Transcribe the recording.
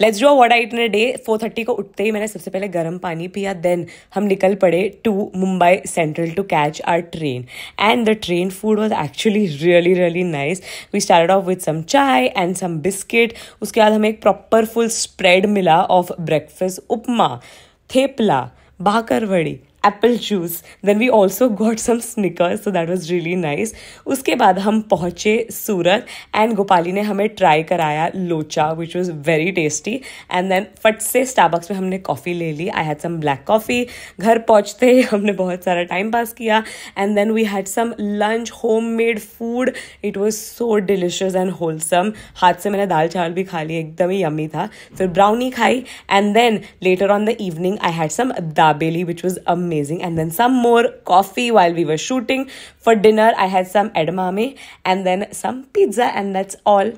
Let's do what I in a day four thirty को उठते ही मैंने सबसे पहले गर्म पानी पिया देन हम निकल पड़े to Mumbai central to catch our train and the train food was actually really really nice we start off with some chai and some biscuit उसके बाद हमें एक प्रॉपर फुल स्प्रेड मिला of breakfast upma thepla bakarwadi apple juice then we also got some Snickers so that was really nice उसके बाद हम पहुँचे सूरत and Gopali ने हमें ट्राई कराया locho which was very tasty and then फट से स्टाबक्स में हमने कॉफ़ी ले ली I had some black coffee घर पहुँचते हमने बहुत सारा टाइम पास किया and then we had some lunch homemade food it was so delicious and wholesome हाथ से मैंने दाल चावल भी खा ली एकदम ही यमी था फिर ब्राउनी खाई and then later on the evening I had some dabeli which was amazing amazing. And then some more coffee while we were shooting. For dinner, I had some edamame and then some pizza, and that's all.